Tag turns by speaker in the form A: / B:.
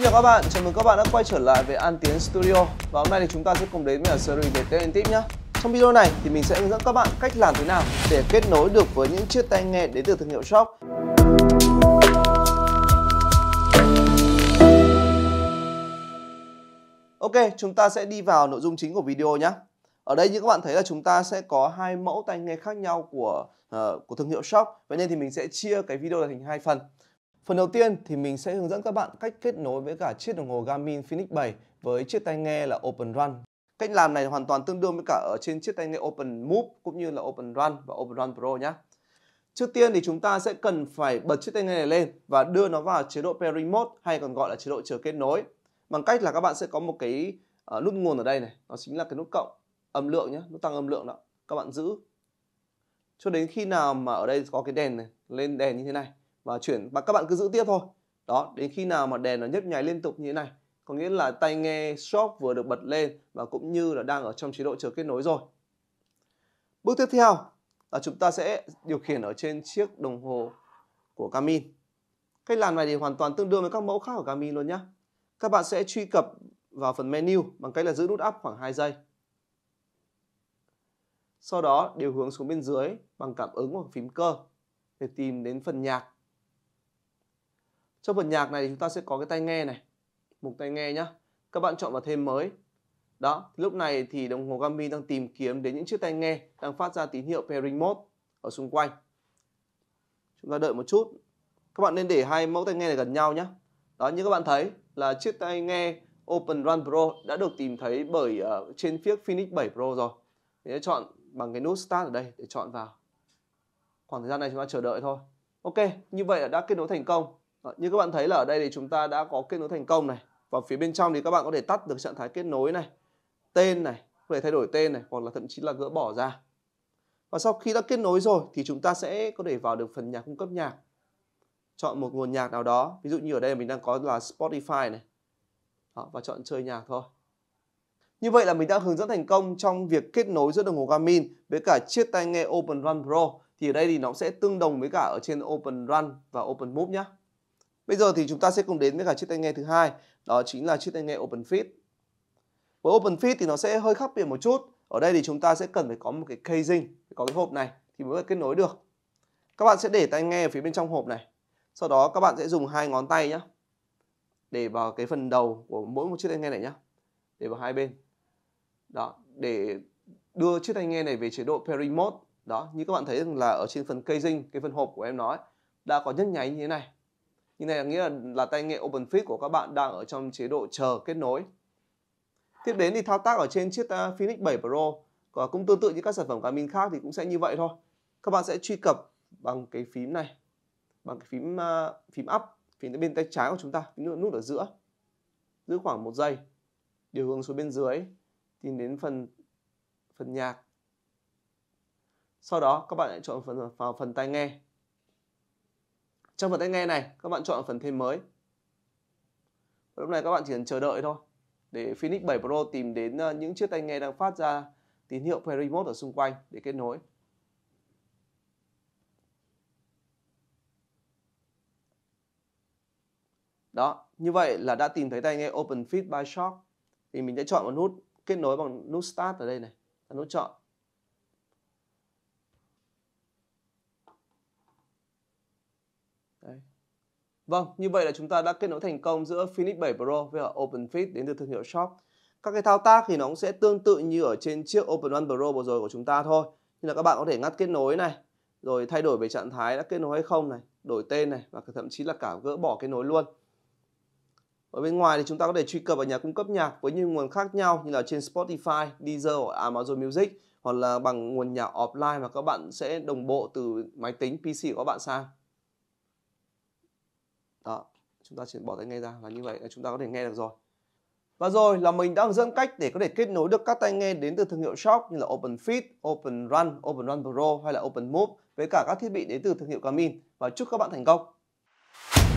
A: Xin chào các bạn, chào mừng các bạn đã quay trở lại với An Tiến Studio Và hôm nay thì chúng ta sẽ cùng đến với series về tên tip nhé Trong video này thì mình sẽ hướng dẫn các bạn cách làm thế nào để kết nối được với những chiếc tai nghe đến từ thương hiệu Shock Ok, chúng ta sẽ đi vào nội dung chính của video nhé ở đây như các bạn thấy là chúng ta sẽ có hai mẫu tai nghe khác nhau của uh, của thương hiệu Shock Vậy nên thì mình sẽ chia cái video này thành hai phần Phần đầu tiên thì mình sẽ hướng dẫn các bạn cách kết nối với cả chiếc đồng hồ Garmin Phoenix 7 với chiếc tai nghe là Open Run. Cách làm này hoàn toàn tương đương với cả ở trên chiếc tai nghe Open Move cũng như là Open Run và Open Run Pro nhé. Trước tiên thì chúng ta sẽ cần phải bật chiếc tai nghe này lên và đưa nó vào chế độ pairing mode hay còn gọi là chế độ chờ kết nối. Bằng cách là các bạn sẽ có một cái ờ, nút nguồn ở đây này, nó chính là cái nút cộng âm lượng nhé, nút tăng âm lượng đó. Các bạn giữ cho đến khi nào mà ở đây có cái đèn này lên đèn như thế này và chuyển và các bạn cứ giữ tiếp thôi đó đến khi nào mà đèn nó nhấp nháy liên tục như thế này có nghĩa là tai nghe shop vừa được bật lên và cũng như là đang ở trong chế độ chờ kết nối rồi bước tiếp theo là chúng ta sẽ điều khiển ở trên chiếc đồng hồ của Garmin cách làm này thì hoàn toàn tương đương với các mẫu khác của Garmin luôn nhé các bạn sẽ truy cập vào phần menu bằng cách là giữ nút up khoảng 2 giây sau đó điều hướng xuống bên dưới bằng cảm ứng hoặc phím cơ để tìm đến phần nhạc trong phần nhạc này thì chúng ta sẽ có cái tai nghe này mục tai nghe nhá các bạn chọn vào thêm mới đó lúc này thì đồng hồ Garmin đang tìm kiếm đến những chiếc tai nghe đang phát ra tín hiệu pairing mode ở xung quanh chúng ta đợi một chút các bạn nên để hai mẫu tai nghe này gần nhau nhé đó như các bạn thấy là chiếc tai nghe Open Run Pro đã được tìm thấy bởi uh, trên phiếc Phoenix 7 Pro rồi mình sẽ chọn bằng cái nút Start ở đây để chọn vào khoảng thời gian này chúng ta chờ đợi thôi ok như vậy là đã kết nối thành công đó, ờ, như các bạn thấy là ở đây thì chúng ta đã có kết nối thành công này và phía bên trong thì các bạn có thể tắt được trạng thái kết nối này tên này có thể thay đổi tên này hoặc là thậm chí là gỡ bỏ ra và sau khi đã kết nối rồi thì chúng ta sẽ có thể vào được phần nhà cung cấp nhạc chọn một nguồn nhạc nào đó ví dụ như ở đây mình đang có là Spotify này đó, và chọn chơi nhạc thôi như vậy là mình đã hướng dẫn thành công trong việc kết nối giữa đồng hồ Garmin với cả chiếc tai nghe Open Run Pro thì ở đây thì nó sẽ tương đồng với cả ở trên Open Run và Open Move nhé Bây giờ thì chúng ta sẽ cùng đến với cả chiếc tai nghe thứ hai, đó chính là chiếc tai nghe open fit Với open fit thì nó sẽ hơi khác biệt một chút. Ở đây thì chúng ta sẽ cần phải có một cái casing, có cái hộp này thì mới kết nối được. Các bạn sẽ để tai nghe ở phía bên trong hộp này. Sau đó các bạn sẽ dùng hai ngón tay nhé để vào cái phần đầu của mỗi một chiếc tai nghe này nhé để vào hai bên đó để đưa chiếc tai nghe này về chế độ pairing mode đó như các bạn thấy là ở trên phần casing cái phần hộp của em nói đã có nhấp nháy như thế này như này nghĩa là, là tay nghe open fit của các bạn đang ở trong chế độ chờ kết nối tiếp đến thì thao tác ở trên chiếc Phoenix 7 Pro và cũng tương tự như các sản phẩm Garmin khác thì cũng sẽ như vậy thôi các bạn sẽ truy cập bằng cái phím này bằng cái phím phím up phím bên tay trái của chúng ta phím nút ở giữa giữ khoảng một giây điều hướng xuống bên dưới tìm đến phần phần nhạc sau đó các bạn hãy chọn phần vào phần tai nghe trong phần tai nghe này các bạn chọn phần thêm mới lúc này các bạn chỉ cần chờ đợi thôi để Phoenix 7 Pro tìm đến ờ, những chiếc tai nghe đang phát ra tín hiệu Play Remote ở xung quanh để kết nối Đó, như vậy là đã tìm thấy tai nghe Open Fit by Shock thì mình sẽ chọn một nút kết nối bằng nút Start ở đây này, nút chọn Đấy. Vâng, như vậy là chúng ta đã kết nối thành công giữa Finish 7 Pro với OpenFit đến từ thương hiệu Shop. Các cái thao tác thì nó cũng sẽ tương tự như ở trên chiếc Open One Pro vừa rồi của chúng ta thôi. Như là các bạn có thể ngắt kết nối này, rồi thay đổi về trạng thái đã kết nối hay không này, đổi tên này và thậm chí là cả gỡ bỏ kết nối luôn. Ở bên ngoài thì chúng ta có thể truy cập vào nhà cung cấp nhạc với những nguồn khác nhau như là trên Spotify, Deezer hoặc Amazon Music hoặc là bằng nguồn nhạc offline mà các bạn sẽ đồng bộ từ máy tính PC của các bạn sang đó chúng ta chỉ bỏ tai nghe ra là như vậy là chúng ta có thể nghe được rồi và rồi là mình đang dẫn cách để có thể kết nối được các tai nghe đến từ thương hiệu shop như là Open Open Fit, Run, Open Run Pro hay là Open Move với cả các thiết bị đến từ thương hiệu Garmin và chúc các bạn thành công.